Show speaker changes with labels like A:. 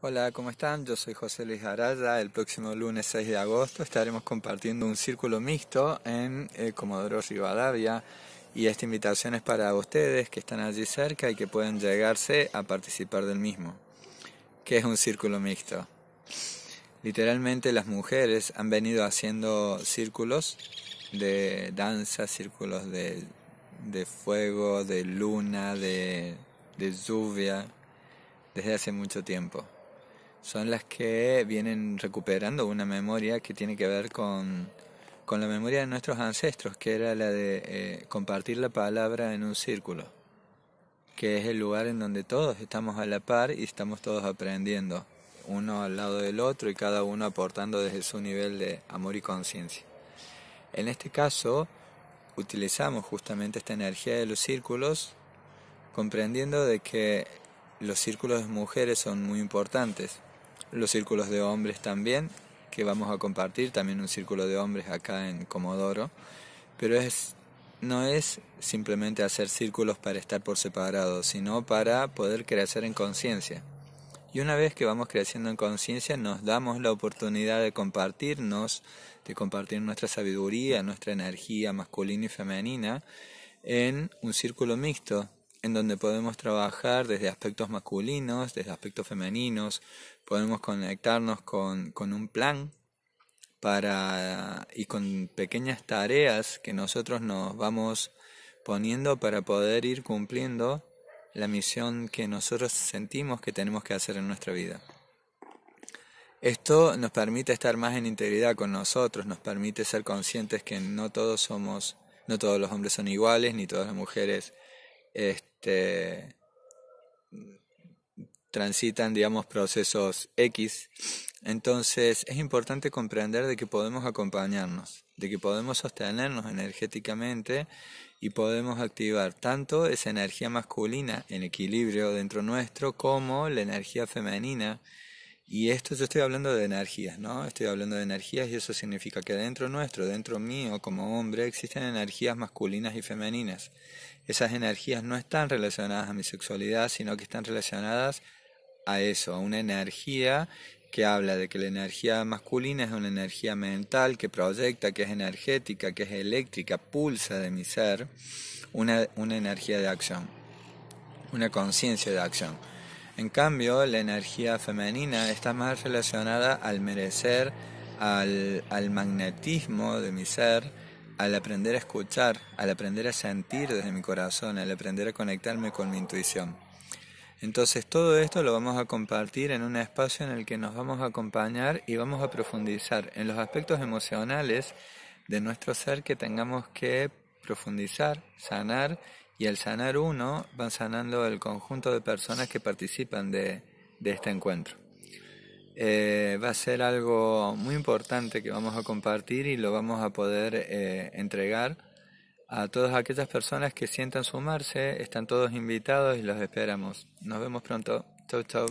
A: Hola, ¿cómo están? Yo soy José Luis Araya. El próximo lunes 6 de agosto estaremos compartiendo un círculo mixto en eh, Comodoro Rivadavia. Y esta invitación es para ustedes que están allí cerca y que pueden llegarse a participar del mismo. ¿Qué es un círculo mixto? Literalmente las mujeres han venido haciendo círculos de danza, círculos de, fuego, de luna, de, de lluvia, desde hace mucho tiempo son las que vienen recuperando una memoria que tiene que ver con, con la memoria de nuestros ancestros, que era la de eh, compartir la palabra en un círculo, que es el lugar en donde todos estamos a la par y estamos todos aprendiendo, uno al lado del otro y cada uno aportando desde su nivel de amor y conciencia. En este caso, utilizamos justamente esta energía de los círculos, comprendiendo de que los círculos de mujeres son muy importantes, los círculos de hombres también, que vamos a compartir, también un círculo de hombres acá en Comodoro, pero es, no es simplemente hacer círculos para estar por separado, sino para poder crecer en conciencia. Y una vez que vamos creciendo en conciencia, nos damos la oportunidad de compartirnos, de compartir nuestra sabiduría, nuestra energía masculina y femenina en un círculo mixto, en donde podemos trabajar desde aspectos masculinos, desde aspectos femeninos, podemos conectarnos con, un plan para y con pequeñas tareas que nosotros nos vamos poniendo para poder ir cumpliendo la misión que nosotros sentimos que tenemos que hacer en nuestra vida. Esto nos permite estar más en integridad con nosotros, nos permite ser conscientes que no todos somos, no todos los hombres son iguales, ni todas las mujeres este, este, transitan, digamos, procesos X. Entonces es importante comprender de que podemos acompañarnos, de que podemos sostenernos energéticamente y podemos activar tanto esa energía masculina en equilibrio dentro nuestro como la energía femenina y esto yo estoy hablando de energías, ¿no? Estoy hablando de energías y eso significa que dentro nuestro, dentro mío como hombre, existen energías masculinas y femeninas. Esas energías no están relacionadas a mi sexualidad, sino que están relacionadas a eso, a una energía que habla de que la energía masculina es una energía mental que proyecta, que es energética, que es eléctrica, pulsa de mi ser, una, una energía de acción, una conciencia de acción en cambio, la energía femenina está más relacionada al merecer, al, magnetismo de mi ser, al aprender a escuchar, al aprender a sentir desde mi corazón, al aprender a conectarme con mi intuición. Entonces todo esto lo vamos a compartir en un espacio en el que nos vamos a acompañar y vamos a profundizar en los aspectos emocionales de nuestro ser que tengamos que profundizar, sanar y al sanar uno, van sanando el conjunto de personas que participan de, este encuentro. Eh, va a ser algo muy importante que vamos a compartir y lo vamos a poder eh, entregar a todas aquellas personas que sientan sumarse. Están todos invitados y los esperamos. Nos vemos pronto. Chau, chau.